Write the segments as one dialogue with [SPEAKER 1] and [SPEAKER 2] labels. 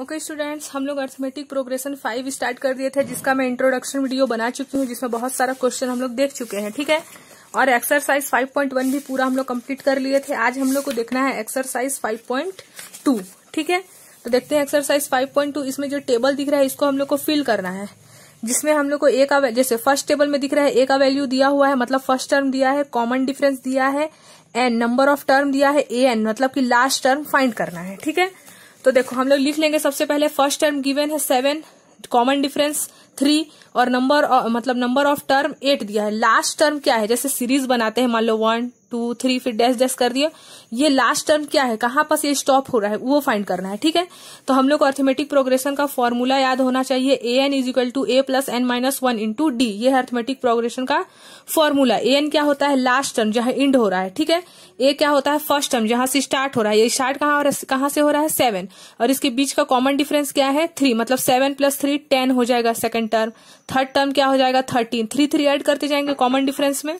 [SPEAKER 1] okay students हम लोग arithmetic progression five start कर दिए थे जिसका मैं इंट्रोडक्शन वीडियो बना चुकी हूँ जिसमें बहुत सारा क्वेश्चन हम लोग देख चुके हैं ठीक है और एक्सरसाइज 5.1 भी पूरा हम लोग कंप्लीट कर लिए थे आज हम लोग को देखना है एक्सरसाइज 5.2 ठीक है तो देखते हैं एक्सरसाइज 5.2 इसमें जो टेबल दिख रहा है इसको हम लोग को फिल करना है जिसमें हम लोग को ए का जैसे फर्स्ट टेबल में दिख रहा है ए का वैल्यू दिया हुआ है मतलब फर्स्ट टर्म दिया है कॉमन डिफरेंस दिया है एन नंबर ऑफ टर्म दिया है ए एन मतलब की लास्ट टर्म फाइंड करना है ठीक है तो देखो हम लोग लिख लेंगे सबसे पहले फर्स्ट टर्म गिवेन है सेवन कॉमन डिफरेंस थ्री और नंबर मतलब नंबर ऑफ टर्म एट दिया है लास्ट टर्म क्या है जैसे सीरीज बनाते हैं मान लो वन टू थ्री फिर डैश डैश कर दिया ये लास्ट टर्म क्या है कहां पर ये स्टॉप हो रहा है वो फाइंड करना है ठीक है तो हम लोग को अर्थमेटिक प्रोग्रेशन का फॉर्मूला याद होना चाहिए a n is equal to a plus n minus one into d ये अर्थमेटिक प्रोग्रेशन का फॉर्मूला ए एन क्या होता है लास्ट टर्म जहां इंड हो रहा है ठीक है ए क्या होता है फर्स्ट टर्म जहां से स्टार्ट हो रहा है ये स्टार्ट और कहां से हो रहा है सेवन और इसके बीच का कॉमन डिफरेंस क्या है थ्री मतलब सेवन प्लस थ्री टेन हो जाएगा सेकंड टर्म थर्ड टर्म क्या हो जाएगा थर्टीन थ्री थ्री एड करते जाएंगे कॉमन डिफरेंस में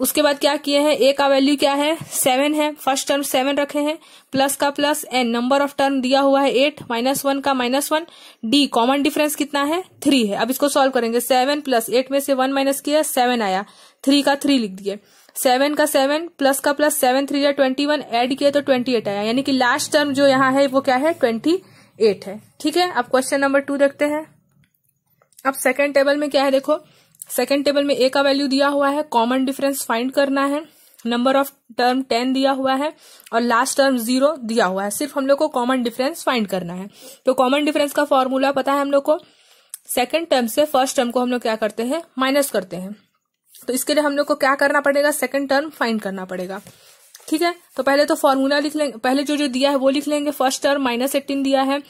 [SPEAKER 1] उसके बाद क्या किए हैं ए का वैल्यू क्या है सेवन है फर्स्ट टर्म सेवन रखे हैं प्लस का plus n number of term दिया हुआ है एट माइनस वन का minus one d common difference कितना है थ्री है अब इसको सॉल्व करेंगे सेवन प्लस एट में से वन माइनस किया सेवन आया थ्री का थ्री लिख दिए सेवन का सेवन प्लस का प्लस सेवन थ्री या ट्वेंटी वन एड किया तो ट्वेंटी एट आया यानी कि लास्ट टर्म जो यहाँ है वो क्या है ट्वेंटी एट है ठीक है अब क्वेश्चन नंबर टू देखते हैं अब सेकेंड टेबल में क्या है देखो सेकेंड टेबल में ए का वैल्यू दिया हुआ है कॉमन डिफरेंस फाइंड करना है नंबर ऑफ टर्म टेन दिया हुआ है और लास्ट टर्म जीरो दिया हुआ है सिर्फ हम लोग को कॉमन डिफरेंस फाइंड करना है तो कॉमन डिफरेंस का फॉर्मूला पता है हम लोग को सेकेंड टर्म से फर्स्ट टर्म को हम लोग क्या करते हैं माइनस करते हैं तो इसके लिए हम लोग को क्या करना पड़ेगा सेकेंड टर्म फाइंड करना पड़ेगा ठीक है तो पहले तो फॉर्मूला लिख लेंगे पहले जो जो दिया है वो लिख लेंगे फर्स्ट टर्म माइनस एटीन दिया है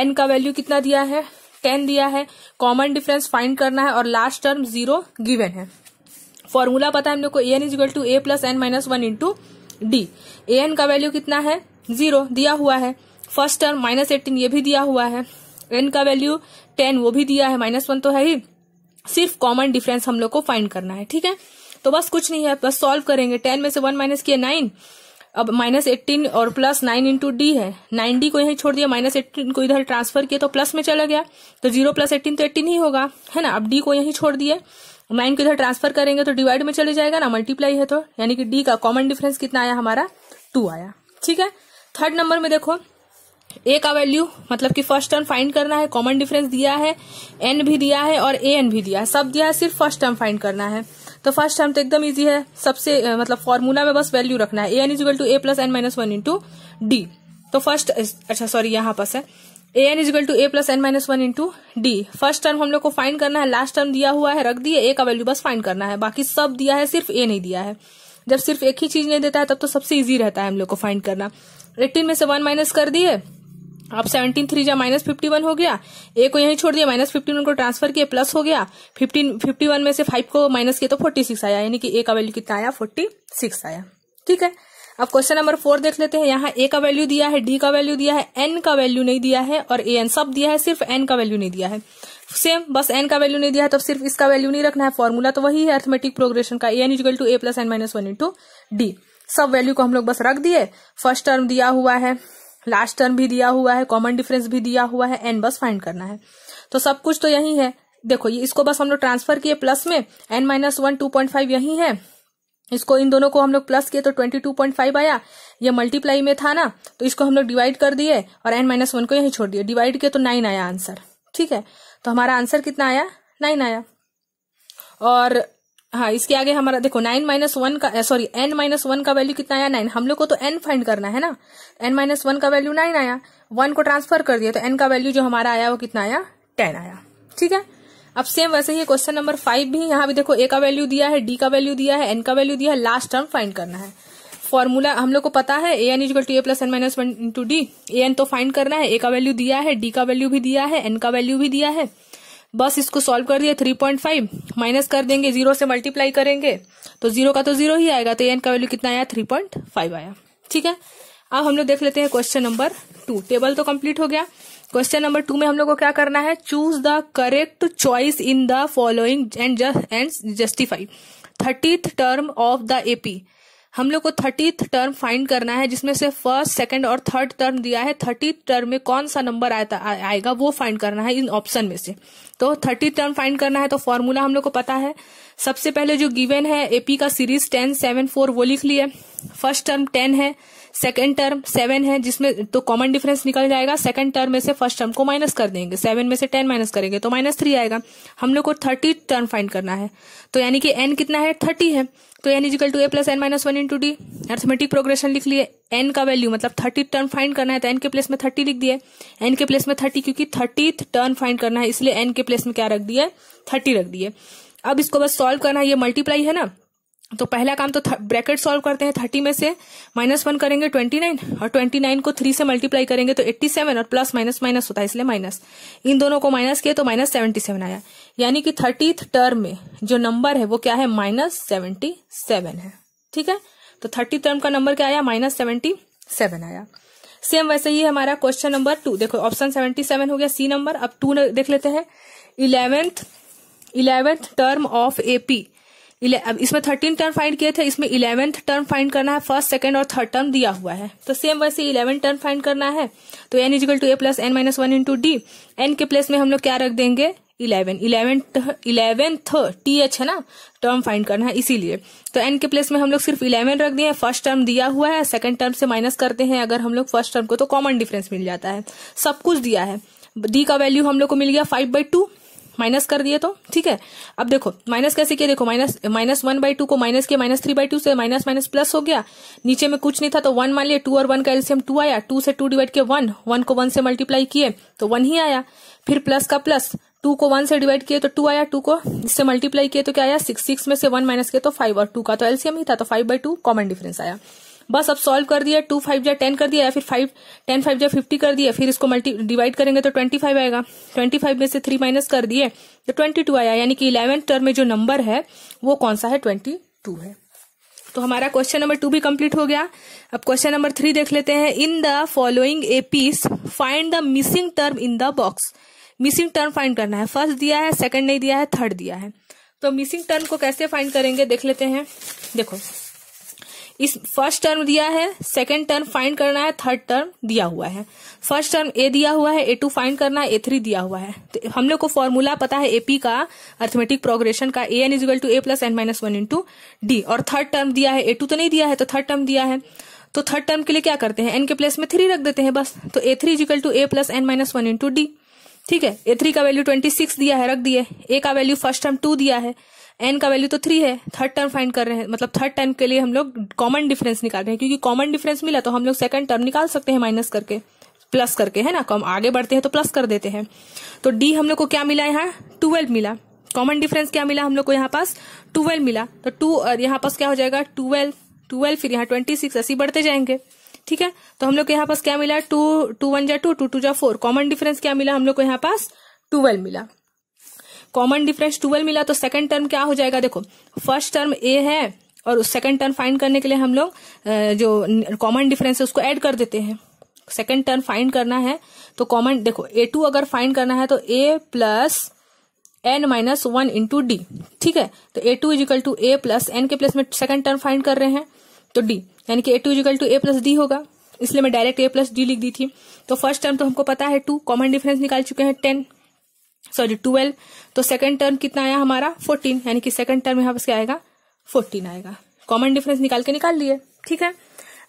[SPEAKER 1] एन का वैल्यू कितना दिया है टेन दिया है कॉमन डिफरेंस फाइंड करना है और लास्ट टर्म जीरो गिवन है फॉर्मूला पता है हम लोग को a n is equal to a plus n minus one into d a n का वैल्यू कितना है जीरो दिया हुआ है फर्स्ट टर्म माइनस एटीन ये भी दिया हुआ है एन का वैल्यू टेन वो भी दिया है माइनस वन तो है ही सिर्फ कॉमन डिफरेंस हम लोग को फाइंड करना है ठीक है तो बस कुछ नहीं है बस सॉल्व करेंगे टेन में से वन माइनस किया नाइन अब माइनस एट्टीन और प्लस नाइन इंटू डी है नाइन डी को यहीं छोड़ दिया माइनस एट्टीन को इधर ट्रांसफर किया तो प्लस में चला गया तो जीरो प्लस एट्टीन तो एट्टीन ही होगा है ना अब डी को यहीं छोड़ दिए नाइन को इधर ट्रांसफर करेंगे तो डिवाइड में चले जाएगा ना मल्टीप्लाई है तो यानी कि डी का कॉमन डिफरेंस कितना आया हमारा टू आया ठीक है थर्ड नंबर में देखो ए का वैल्यू मतलब कि फर्स्ट टर्म फाइंड करना है कॉमन डिफरेंस दिया है एन भी दिया है और ए एन भी दिया है सब दिया है सिर्फ फर्स्ट टर्म फाइंड करना है तो फर्स्ट टर्म तो एकदम ईजी है सबसे मतलब फॉर्मूला में बस वैल्यू रखना है a n is equal to a plus n minus one into d तो फर्स्ट अच्छा सॉरी यहां पर है a n is equal to a plus n minus one into d first term हम लोग को फाइंड करना है लास्ट टर्म दिया हुआ है रख दिए ए का वैल्यू बस फाइंड करना है बाकी सब दिया है सिर्फ ए नहीं दिया है जब सिर्फ एक ही चीज नहीं देता है तब तो सबसे ईजी रहता है हम लोग को फाइंड करना एट्टीन में से वन माइनस कर दिए अब सेवनटीन थ्री जा माइनस फिफ्टी वन हो गया ए को यहीं छोड़ दिया माइनस फिफ्टी वन को ट्रांसफर किया प्लस हो गया फिफ्टीन फिफ्टी वन में से फाइव को माइनस किया तो फोर्टी सिक्स आया यानी कि ए का वैल्यू कितना आया फोर्टी सिक्स आया ठीक है अब क्वेश्चन नंबर फोर देख लेते हैं यहाँ ए का वैल्यू दिया है डी का वैल्यू दिया है एन का वैल्यू नहीं दिया है और ए एन सब दिया है सिर्फ एन का वैल्यू नहीं दिया है सेम बस एन का वैल्यू नहीं दिया है तो सिर्फ इसका वैल्यू नहीं रखना है फॉर्मूला तो वही है अर्थमेटिक प्रोग्रेशन का a n equal to a plus n minus one into d सब वैल्यू को हम लोग बस रख दिए फर्स्ट टर्म दिया हुआ है लास्ट टर्म भी दिया हुआ है कॉमन डिफरेंस भी दिया हुआ है एन बस फाइंड करना है तो सब कुछ तो यही है देखो ये इसको बस हम लोग ट्रांसफर किए प्लस में n minus one two point five यही है इसको इन दोनों को हम लोग प्लस किए तो ट्वेंटी टू पॉइंट फाइव आया ये मल्टीप्लाई में था ना तो इसको हम लोग डिवाइड कर दिए और एन माइनस वन को यहीं छोड़ दिए डिवाइड किए तो नाइन आया आंसर ठीक है तो हमारा आंसर कितना आया नाइन आया और हाँ इसके आगे हमारा देखो नाइन माइनस वन का सॉरी एन माइनस वन का वैल्यू कितना आया नाइन हम लोग को तो एन फाइंड करना है ना एन माइनस वन का वैल्यू नाइन आया वन को ट्रांसफर कर दिया तो एन का वैल्यू जो हमारा आया वो कितना आया टेन आया ठीक है अब सेम वैसे ही क्वेश्चन नंबर फाइव भी यहाँ भी देखो ए का वैल्यू दिया है डी का वैल्यू दिया है एन का वैल्यू दिया है लास्ट टर्म फाइंड करना है फॉर्मूला हम लोग को पता है a n equal to a plus n minus one into d a n तो फाइंड करना है ए का वैल्यू दिया है डी का वैल्यू भी दिया है एन का वैल्यू भी दिया है बस इसको सॉल्व कर दिया थ्री पॉइंट फाइव माइनस कर देंगे जीरो से मल्टीप्लाई करेंगे तो जीरो का तो जीरो ही आएगा तो एन का वैल्यू कितना आया थ्री पॉइंट फाइव आया ठीक है अब हम लोग देख लेते हैं क्वेश्चन नंबर टू टेबल तो कंप्लीट हो गया क्वेश्चन नंबर टू में हम लोग को क्या करना है choose the correct choice in the following and and justify thirtieth term of the AP हम लोग को थर्टीथ टर्म फाइंड करना है जिसमें से फर्स्ट सेकंड और थर्ड टर्म दिया है थर्टी टर्म में कौन सा नंबर आया आएगा वो फाइंड करना है इन ऑप्शन में से तो थर्टी टर्म फाइंड करना है तो फॉर्मूला हम लोग को पता है सबसे पहले जो गिवन है एपी का सीरीज टेन सेवन फोर वो लिख लिया फर्स्ट टर्म टेन है सेकेंड टर्म सेवन है जिसमें तो कॉमन डिफरेंस निकल जाएगा सेकेंड टर्म में से फर्स्ट टर्म को माइनस कर देंगे सेवन में से टेन माइनस करेंगे तो माइनस थ्री आएगा हम लोग को थर्टी टर्म फाइंड करना है तो यानी कि एन कितना है थर्टी है तो n is equal to a plus n minus one into d arithmetic progression लिख लिए एन का वैल्यू मतलब थर्टी टर्न फाइंड करना है तो एन के प्लेस में थर्टी लिख दिया एन के प्लेस में थर्टी क्योंकि थर्टी टर्न फाइंड करना है इसलिए एन के प्लेस में क्या रख दिया थर्टी रख दिए अब इसको बस सॉल्व करना है ये मल्टीप्लाई है ना तो पहला काम तो ब्रैकेट सॉल्व करते हैं थर्टी में से माइनस वन करेंगे ट्वेंटी नाइन और ट्वेंटी नाइन को थ्री से मल्टीप्लाई करेंगे तो एट्टी सेवन और प्लस माइनस माइनस होता है इसलिए माइनस इन दोनों को माइनस किए तो माइनस सेवेंटी सेवन आया यानी कि थर्टी टर्म में जो नंबर है वो क्या है माइनस सेवेंटी सेवन है ठीक है तो थर्टी टर्म का नंबर क्या आया माइनस सेवेंटी सेवन आया सेम वैसे ही हमारा क्वेश्चन नंबर टू देखो ऑप्शन सेवेंटी सेवन हो गया सी नंबर अब टू देख लेते हैं eleventh eleventh term of AP इसमें थर्टीन टर्म फाइंड किए थे इसमें इलेवेंथ टर्म फाइंड करना है फर्स्ट सेकंड और थर्ड टर्म दिया हुआ है तो सेम वैसे इलेवन टर्म फाइंड करना है तो n is equal to a plus n minus one into d n के प्लेस में हम लोग क्या रख देंगे eleven eleventh eleventh T H है ना टर्म फाइंड करना है इसीलिए तो एन के प्लेस में हम लोग सिर्फ इलेवन रख दिए फर्स्ट टर्म दिया हुआ है सेकंड टर्म से माइनस करते हैं अगर हम लोग फर्स्ट टर्म को तो कॉमन डिफरेंस मिल जाता है सब कुछ दिया है डी का वैल्यू हम लोग को मिल गया फाइव बाई टू माइनस कर दिए तो ठीक है अब देखो माइनस कैसे किया देखो minus minus one by two को माइनस किया माइनस थ्री बाई टू से माइनस माइनस प्लस हो गया नीचे में कुछ नहीं था तो वन मान लिया टू और वन का एल्सियम टू आया टू से टू डिवाइड किया वन वन को वन से मल्टीप्लाई किए तो वन ही आया फिर प्लस का प्लस टू को वन से डिवाइड किए तो टू आया टू को इससे मल्टीप्लाई किए तो क्या आया सिक्स सिक्स में से वन माइनस किया तो फाइव और टू का तो एल्सियम ही था तो five by two common difference आया बस अब सॉल्व कर दिया टू फाइव जा टेन कर दिया या फिर फाइव टेन फाइव जा फिफ्टी कर दिया फिर इसको मल्टी डिवाइड करेंगे तो ट्वेंटी फाइव आएगा ट्वेंटी फाइव में से थ्री माइनस कर दिए तो ट्वेंटी टू आया यानी कि इलेवन टर्म में जो नंबर है वो कौन सा है ट्वेंटी टू है तो हमारा क्वेश्चन नंबर टू भी कंप्लीट हो गया अब क्वेश्चन नंबर थ्री देख लेते हैं in the following APs find the missing term in the box missing term find करना है फर्स्ट दिया है सेकंड नहीं दिया है थर्ड दिया है तो मिसिंग टर्म को कैसे फाइंड करेंगे देख लेते हैं देखो इस फर्स्ट टर्म दिया है सेकेंड टर्म फाइंड करना है थर्ड टर्म दिया हुआ है फर्स्ट टर्म ए दिया हुआ है ए टू फाइंड करना है ए थ्री दिया हुआ है तो हम लोग को फॉर्मूला पता है एपी का अर्थमेटिक प्रोग्रेशन का a n equal to a plus n minus one into d और थर्ड टर्म दिया है ए टू तो नहीं दिया है तो थर्ड टर्म दिया है तो थर्ड टर्म के लिए क्या करते हैं एन के प्लेस में थ्री रख देते हैं बस तो a three is equal to a plus n minus one into d ठीक है ए थ्री का वैल्यू ट्वेंटी सिक्स दिया है रख दिए ए का वैल्यू फर्स्ट टर्म टू दिया है एन का वैल्यू तो थ्री है थर्ड टर्म फाइंड कर रहे हैं मतलब थर्ड टर्म के लिए हम लोग कॉमन डिफरेंस निकाल रहे हैं क्योंकि कॉमन डिफरेंस मिला तो हम लोग सेकंड टर्म निकाल सकते हैं माइनस करके प्लस करके है ना कम तो आगे बढ़ते हैं तो प्लस कर देते हैं तो डी हम लोग को क्या मिला यहाँ ट्वेल्व मिला कॉमन डिफरेंस क्या मिला हम लोग को यहाँ पास ट्वेल्व मिला तो टू और यहाँ पास क्या हो जाएगा ट्वेल्व ट्वेल्व फिर यहाँ ट्वेंटी सिक्स ऐसे बढ़ते जाएंगे ठीक है तो हम लोग को यहाँ पास क्या मिला टू टू वन जा टू टू टू जा फोर कॉमन डिफरेंस क्या मिला हम लोग को यहाँ पास ट्वेल्व मिला कॉमन डिफरेंस ट्वेल्व मिला तो सेकंड टर्म क्या हो जाएगा देखो फर्स्ट टर्म ए है और उस सेकंड टर्म फाइंड करने के लिए हम लोग जो कॉमन डिफरेंस है उसको ऐड कर देते हैं सेकंड टर्म फाइंड करना है तो कॉमन देखो ए टू अगर फाइंड करना है तो a plus n minus one into d ठीक है तो a two is equal to a plus n के प्लस में सेकंड टर्म फाइंड कर रहे हैं तो डी यानी कि a two is equal to a plus d होगा इसलिए मैं डायरेक्ट ए प्लस डी लिख दी थी तो फर्स्ट टर्म तो हमको पता है टू कॉमन डिफरेंस निकाल चुके हैं टेन सॉरी ट्वेल्व तो सेकंड टर्म कितना आया हमारा फोर्टीन यानी कि सेकंड टर्म यहाँ पास क्या आएगा फोर्टीन आएगा कॉमन डिफरेंस निकाल के निकाल लिए ठीक है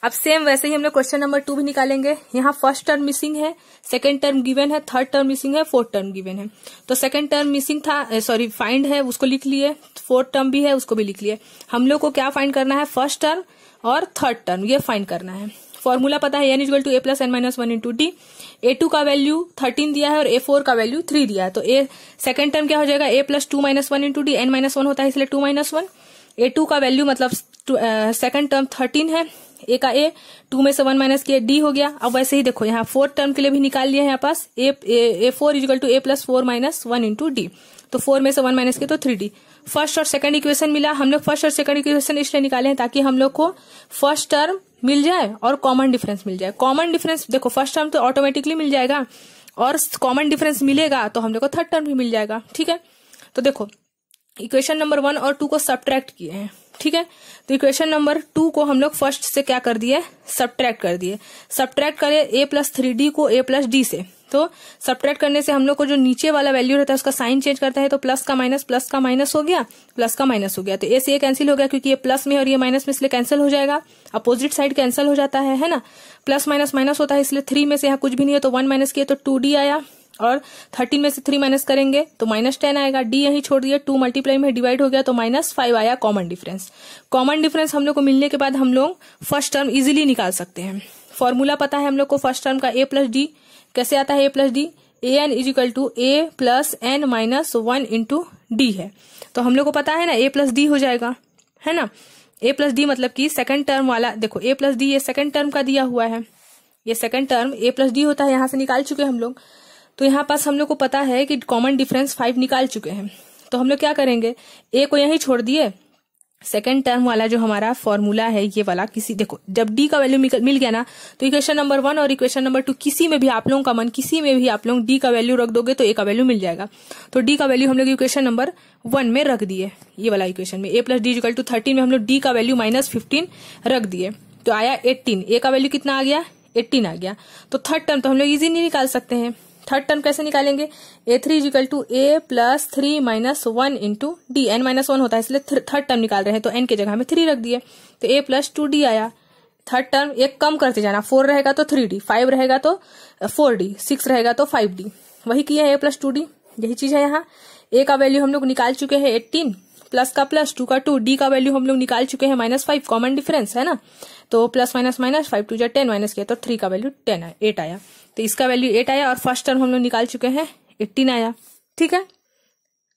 [SPEAKER 1] अब सेम वैसे ही हम लोग क्वेश्चन नंबर टू भी निकालेंगे यहाँ फर्स्ट टर्म मिसिंग है सेकंड टर्म गिवन है थर्ड टर्म मिसिंग है फोर्थ टर्म गिवन है तो सेकंड टर्म मिसिंग था सॉरी eh, फाइंड है उसको लिख लिए फोर्थ टर्म भी है उसको भी लिख लिए हम लोग को क्या फाइंड करना है फर्स्ट टर्म और थर्ड टर्म ये फाइंड करना है फॉर्मूला पता है n equal to a plus n minus one into d a two का वैल्यू थर्टीन दिया है और ए फोर का वैल्यू थ्री दिया है तो ए सेकंड टर्म क्या हो जाएगा a plus two minus one into d n minus one होता है इसलिए two minus one a two का वैल्यू मतलब सेकंड टर्म थर्टीन है ए का ए टू में से वन माइनस किया डी हो गया अब वैसे ही देखो यहाँ फोर्थ टर्म के लिए भी निकाल लिया है यहाँ पास a four is equal to a plus four minus one into d तो फोर में से वन माइनस किया तो थ्री डी फर्स्ट और सेकंड इक्वेशन मिला हम लोग फर्स्ट और सेकंड इक्वेशन इसलिए निकाले हैं ताकि हम लोग को फर्स्ट टर्म मिल जाए और कॉमन डिफरेंस मिल जाए कॉमन डिफरेंस देखो फर्स्ट टर्म तो ऑटोमेटिकली मिल जाएगा और कॉमन डिफरेंस मिलेगा तो हम लोग को थर्ड टर्म भी मिल जाएगा ठीक है तो देखो इक्वेशन नंबर वन और टू को सब्ट्रैक्ट किए हैं ठीक है तो इक्वेशन नंबर टू को हम लोग फर्स्ट से क्या कर दिए सब्ट्रैक्ट कर दिए सब्ट्रैक्ट करे ए प्लस थ्री डी को ए प्लस डी से तो सब्ट्रैक्ट करने से हम लोग को जो नीचे वाला वैल्यू रहता है उसका साइन चेंज करता है तो प्लस का माइनस प्लस का माइनस हो गया प्लस का माइनस हो गया तो ए से ये कैंसिल हो गया क्योंकि ये प्लस में और ये माइनस में इसलिए कैंसिल हो जाएगा अपोजिट साइड कैंसिल हो जाता है है ना प्लस माइनस माइनस होता है इसलिए थ्री में से यहाँ कुछ भी नहीं है तो वन माइनस किया तो टू डी आया और थर्टीन में से थ्री माइनस करेंगे तो माइनस टेन आएगा डी यही छोड़ दिया टू मल्टीप्लाई में डिवाइड हो गया तो माइनस फाइव आया कॉमन डिफरेंस कॉमन डिफरेंस हम लोग को मिलने के बाद हम लोग फर्स्ट टर्म इजिली निकाल सकते हैं फॉर्मूला पता है हम लोग को फर्स्ट टर्म का ए प्लस डी कैसे आता है a plus d a n is equal to a plus n minus one into d है तो हम लोग को पता है ना ए प्लस डी हो जाएगा है ना ए प्लस डी मतलब कि सेकंड टर्म वाला देखो ए प्लस डी ये सेकंड टर्म का दिया हुआ है ये second term a plus d होता है यहां से निकाल चुके हम लोग तो यहाँ पास हम लोग को पता है कि कॉमन डिफरेंस फाइव निकाल चुके हैं तो हम लोग क्या करेंगे ए को यहीं छोड़ दिए सेकेंड टर्म वाला जो हमारा फॉर्मूला है ये वाला किसी देखो जब डी का वैल्यू मिल गया ना तो इक्वेशन नंबर वन और इक्वेशन नंबर टू किसी में भी आप लोगों का मन किसी में भी आप लोग डी का वैल्यू रख दोगे तो ए का वैल्यू मिल जाएगा तो डी का वैल्यू हम लोग इक्वेशन नंबर वन में रख दिए ये वाला इक्वेशन में a plus d equal to thirteen में हम लोग डी का वैल्यू माइनस फिफ्टीन रख दिए तो आया एट्टीन ए का वैल्यू कितना आ गया एट्टीन आ गया तो थर्ड टर्म तो हम लोग इजी नहीं निकाल सकते हैं थर्ड टर्म कैसे निकालेंगे a three is equal to a plus three minus one into d n minus one होता है इसलिए थर्ड टर्म निकाल रहे हैं तो एन के जगह हमें थ्री रख दिए तो ए प्लस टू डी आया थर्ड टर्म एक कम करते जाना फोर रहेगा तो थ्री डी फाइव रहेगा तो फोर डी सिक्स रहेगा तो फाइव डी वही किया है ए प्लस टू डी यही चीज है यहाँ ए का वैल्यू हम लोग निकाल चुके हैं एट्टीन प्लस का प्लस टू का टू डी का वैल्यू हम लोग निकाल चुके हैं माइनस फाइव कॉमन डिफरेंस है ना तो plus minus minus five two जो टेन माइनस किया तो थ्री का वैल्यू टेन एट आया तो इसका वैल्यू एट आया और फर्स्ट टर्म हम लोग निकाल चुके हैं एट्टीन आया ठीक है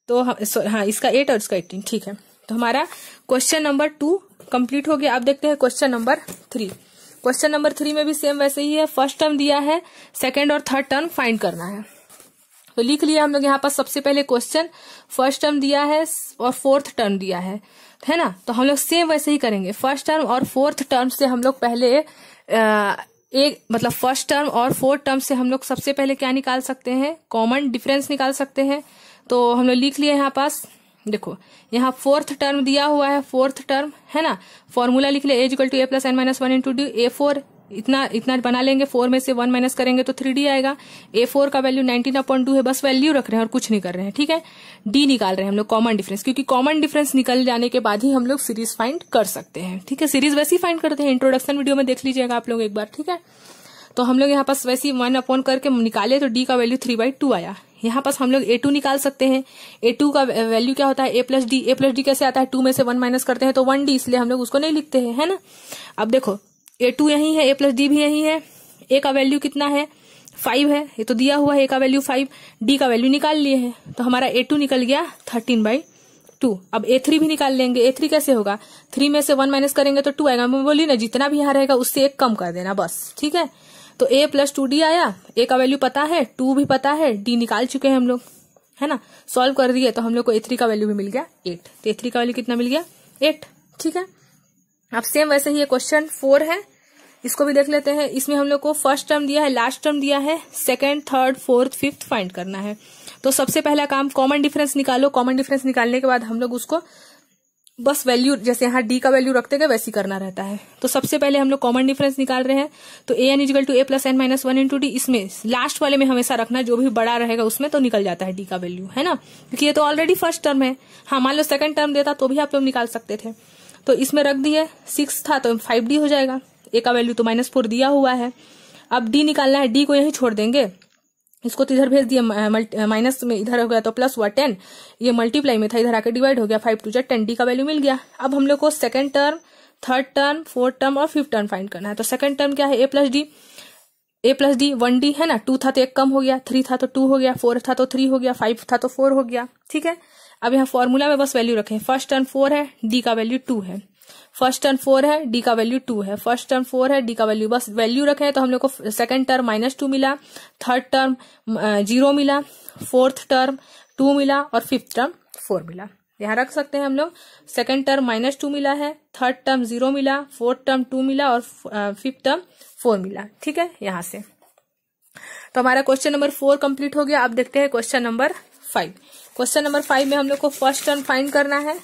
[SPEAKER 1] तो हम हाँ इसका एट और इसका एट्टीन ठीक है तो हमारा क्वेश्चन नंबर टू कंप्लीट हो गया आप देखते हैं question number three question number three में भी सेम वैसे ही है फर्स्ट टर्म दिया है सेकेंड और थर्ड टर्म फाइंड करना है तो लिख लिया हम लोग यहाँ पर सबसे पहले क्वेश्चन फर्स्ट टर्म दिया है और फोर्थ टर्म दिया है है ना तो हम लोग सेम वैसे ही करेंगे फर्स्ट टर्म और फोर्थ टर्म से हम लोग पहले एक मतलब फर्स्ट टर्म और फोर्थ टर्म से हम लोग सबसे पहले क्या निकाल सकते हैं कॉमन डिफरेंस निकाल सकते हैं तो हम लोग लिख लिए यहाँ पास देखो यहाँ फोर्थ टर्म दिया हुआ है फोर्थ टर्म है ना फॉर्मूला लिख लिया as equal to a plus n minus one into d a four इतना इतना बना लेंगे फोर में से वन माइनस करेंगे तो थ्री डी आएगा ए फोर का वैल्यू नाइनटीन अपॉइंट टू है बस वैल्यू रख रहे हैं और कुछ नहीं कर रहे हैं ठीक है डी निकाल रहे हैं हम लोग कॉमन डिफरेंस क्योंकि कॉमन डिफरेंस निकल जाने के बाद ही हम लोग सीरीज फाइंड कर सकते हैं ठीक है सीरीज वैसी फाइंड करते हैं इंट्रोडक्शन वीडियो में देख लीजिएगा आप लोग एक बार ठीक है तो हम लोग यहाँ पास वैसे वन अपॉन करके निकाले तो डी का वैल्यू थ्री बाई टू आया यहाँ पास हम लोग ए टू निकाल सकते हैं ए टू का वैल्यू क्या होता है a plus d a plus d कैसे आता है टू में से वन माइनस करते हैं तो वन डी इसलिए हम लोग उसको नहीं लिखते हैं है ना अब देखो ए टू यही है ए प्लस डी भी यही है ए का वैल्यू कितना है फाइव है ये तो दिया हुआ है ए का वैल्यू फाइव डी का वैल्यू निकाल लिए है तो हमारा ए टू निकल गया थर्टीन बाई टू अब ए थ्री भी निकाल लेंगे ए थ्री कैसे होगा थ्री में से वन माइनस करेंगे तो टू आएगा मैं बोली ना जितना भी यहाँ रहेगा उससे एक कम कर देना बस ठीक है तो ए प्लस टू डी आया ए का वैल्यू पता है टू भी पता है डी निकाल चुके हैं हम लोग है ना सॉल्व कर दिए तो हम लोग को ए थ्री का वैल्यू भी मिल गया एट तो ए थ्री का वैल्यू कितना मिल गया एट ठीक है अब सेम वैसे ही ये क्वेश्चन फोर है इसको भी देख लेते हैं इसमें हम लोग को फर्स्ट टर्म दिया है लास्ट टर्म दिया है second third fourth fifth find करना है तो सबसे पहला काम कॉमन डिफरेंस निकालो कॉमन डिफरेंस निकालने के बाद हम लोग उसको बस वैल्यू जैसे यहाँ डी का वैल्यू रखते गए वैसी करना रहता है तो सबसे पहले हम लोग कॉमन डिफरेंस निकाल रहे हैं तो a n equal to a plus n minus one into d इसमें लास्ट वाले में हमेशा रखना जो भी बड़ा रहेगा उसमें तो निकल जाता है डी का वैल्यू है ना क्योंकि ये तो ऑलरेडी फर्स्ट टर्म है हाँ मान लो सेकंड टर्म देता तो भी आप लोग निकाल सकते थे तो इसमें रख दिए सिक्स था तो फाइव डी हो जाएगा ए का वैल्यू तो माइनस फोर दिया हुआ है अब डी निकालना है डी को यही छोड़ देंगे इसको तो इधर भेज दिया माइनस में इधर हो गया तो प्लस हुआ टेन ये मल्टीप्लाई में था इधर आके डिवाइड हो गया फाइव टू जै टेन डी का वैल्यू मिल गया अब हम लोग को second term third term fourth term और फिफ्थ टर्म फाइंड करना है तो सेकंड टर्म क्या है a plus d a plus d one d है ना टू था तो एक कम हो गया थ्री था तो टू हो गया फोर था तो थ्री हो गया फाइव था तो फोर हो गया ठीक है अब यहाँ फॉर्मूला में बस वैल्यू रखें फर्स्ट टर्म फोर है डी का वैल्यू टू है फर्स्ट टर्म फोर है डी का वैल्यू टू है फर्स्ट टर्म फोर है डी का वैल्यू बस वैल्यू रखें तो हम लोग को सेकंड टर्म माइनस टू मिला थर्ड टर्म जीरो मिला फोर्थ टर्म टू मिला और फिफ्थ टर्म फोर मिला यहाँ रख सकते हैं हम लोग सेकेंड टर्म माइनस टू मिला है थर्ड टर्म जीरो मिला फोर्थ टर्म टू मिला और फिफ्थ टर्म फोर मिला ठीक है यहाँ से तो हमारा क्वेश्चन नंबर फोर कंप्लीट हो गया अब देखते हैं question number five question number five में हम लोग को फर्स्ट टर्म फाइंड करना है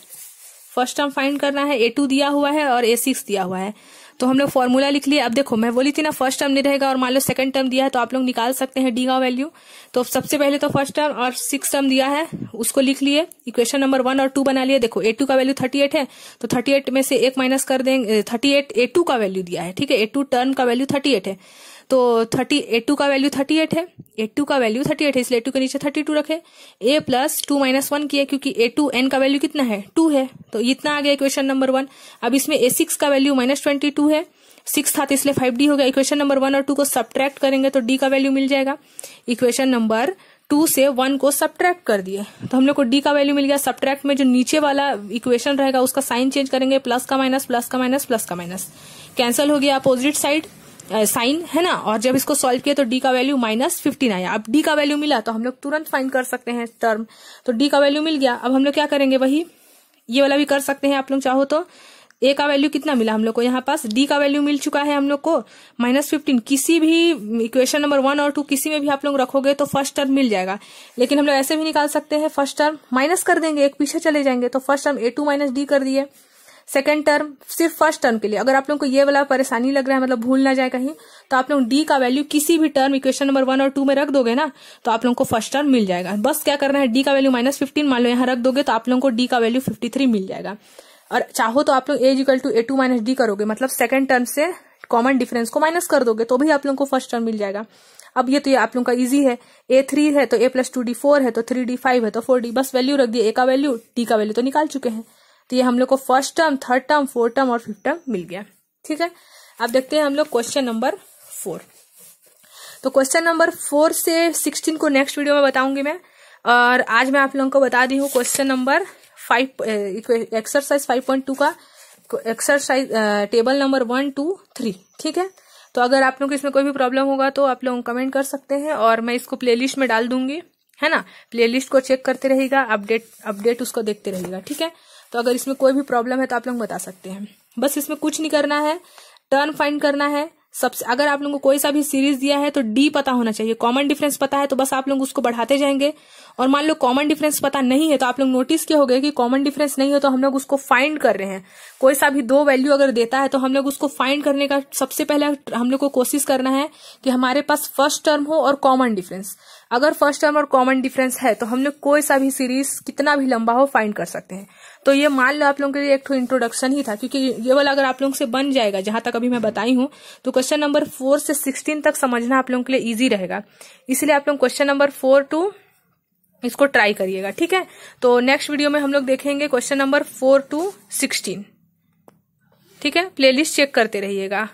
[SPEAKER 1] फर्स्ट टर्म फाइंड करना है ए टू दिया हुआ है और ए सिक्स दिया हुआ है तो हम लोग फॉर्मूला लिख लिया अब देखो मैं बोली थी ना फर्स्ट टर्म नहीं रहेगा और मान लो सेकंड टर्म दिया है तो आप लोग निकाल सकते हैं डी का वैल्यू तो सबसे पहले तो फर्स्ट टर्म और सिक्स टर्म दिया है उसको लिख लिए इक्वेशन नंबर वन और टू बना लिए देखो ए टू का वैल्यू थर्टी एट है तो थर्टी एट में से एक माइनस कर देंगे थर्टी एट ए टू का वैल्यू दिया है ठीक है ए टू टर्म का वैल्यू थर्टी एट है तो थर्टी ए टू का वैल्यू थर्टी एट है ए टू का वैल्यू थर्टी एट है इसलिए ए टू के नीचे थर्टी टू रखे a plus two minus one किया क्योंकि ए टू एन का वैल्यू कितना है टू है तो इतना आ गया इक्वेशन नंबर वन अब इसमें ए सिक्स का वैल्यू माइनस ट्वेंटी टू है सिक्स था तो इसलिए फाइव डी हो गया इक्वेशन नंबर वन और टू को सब्ट्रैक्ट करेंगे तो डी का वैल्यू मिल जाएगा इक्वेशन नंबर टू से वन को सब्ट्रैक्ट कर दिए तो हम लोग को डी का वैल्यू मिल गया सब्ट्रैक्ट में जो नीचे वाला इक्वेशन रहेगा उसका साइन चेंज करेंगे प्लस का माइनस प्लस का माइनस प्लस का माइनस कैंसिल हो गया अपोजिट साइड साइन है ना और जब इसको सॉल्व किया तो डी का वैल्यू माइनस फिफ्टीन आया अब डी का वैल्यू मिला तो हम लोग तुरंत फाइंड कर सकते हैं टर्म तो डी का वैल्यू मिल गया अब हम लोग क्या करेंगे वही ये वाला भी कर सकते हैं आप लोग चाहो तो ए का वैल्यू कितना मिला हम लोग को यहाँ पास डी का वैल्यू मिल चुका है हम लोग को माइनस फिफ्टीन किसी भी इक्वेशन नंबर वन और टू किसी में भी आप लोग रखोगे तो फर्स्ट टर्म मिल जाएगा लेकिन हम लोग ऐसे भी निकाल सकते हैं फर्स्ट टर्म माइनस कर देंगे एक पीछे चले जाएंगे तो first term a two minus d कर दिए सेकेंड टर्म सिर्फ फर्स्ट टर्म के लिए अगर आप लोगों को ये वाला परेशानी लग रहा है मतलब भूल ना जाए कहीं तो आप लोग डी का वैल्यू किसी भी टर्म इक्वेशन नंबर वन और टू में रख दोगे ना तो आप लोगों को फर्स्ट टर्म मिल जाएगा बस क्या करना है डी का वैल्यू माइनस फिफ्टीन मान लो यहाँ रख दोगे तो आप लोगों को डी का वैल्यू फिफ्टी थ्री मिल जाएगा और चाहो तो आप लोग a equal to a two minus d करोगे मतलब सेकंड टर्म से कॉमन डिफरेंस को माइनस कर दोगे तो भी आप लोगों को फर्स्ट टर्म मिल जाएगा अब ये तो ये आप लोगों का इजी है ए थ्री है तो a plus two d four है तो थ्री डी फाइव है तो फोर डी बस वैल्यू रख दिए ए का वैल्यू डी का वैल्यू तो निकाल चुके हैं तो ये हम लोग को first term third term fourth term और फिफ्थ टर्म मिल गया ठीक है अब देखते हैं हम लोग क्वेश्चन नंबर फोर तो क्वेश्चन नंबर फोर से सिक्सटीन को नेक्स्ट वीडियो में बताऊंगी मैं और आज मैं आप लोगों को बता दी हूँ question number five exercise five point two का exercise table number one two three ठीक है तो अगर आप लोग को इसमें कोई भी प्रॉब्लम होगा तो आप लोग कमेंट कर सकते हैं और मैं इसको प्लेलिस्ट में डाल दूंगी है ना प्लेलिस्ट को चेक करते रहेगा अपडेट अपडेट उसको देखते रहेगा ठीक है तो अगर इसमें कोई भी प्रॉब्लम है तो आप लोग बता सकते हैं बस इसमें कुछ नहीं करना है टर्न फाइंड करना है सबसे अगर आप लोगों को कोई सा भी सीरीज दिया है तो डी पता होना चाहिए कॉमन डिफरेंस पता है तो बस आप लोग उसको बढ़ाते जाएंगे और मान लो कॉमन डिफरेंस पता नहीं है तो आप लोग नोटिस हो गए कि कॉमन डिफरेंस नहीं है तो हम लोग उसको फाइंड कर रहे हैं कोई सा भी दो वैल्यू अगर देता है तो हम लोग उसको फाइंड करने का सबसे पहले हम लोग को कोशिश करना है कि हमारे पास फर्स्ट टर्म हो और कॉमन डिफरेंस अगर फर्स्ट टर्म और कॉमन डिफरेंस है तो हम लोग कोई सा भी सीरीज कितना भी लंबा हो फाइंड कर सकते हैं तो ये मान लो आप लोगों के लिए एक इंट्रोडक्शन तो ही था क्योंकि ये वाला अगर आप लोगों से बन जाएगा जहां तक अभी मैं बताई हूं तो क्वेश्चन नंबर फोर से सिक्सटीन तक समझना आप लोगों के लिए ईजी रहेगा इसलिए आप लोग क्वेश्चन नंबर फोर टू इसको ट्राई करिएगा ठीक है तो नेक्स्ट वीडियो में हम लोग देखेंगे question number four to sixteen ठीक है प्लेलिस्ट चेक करते रहिएगा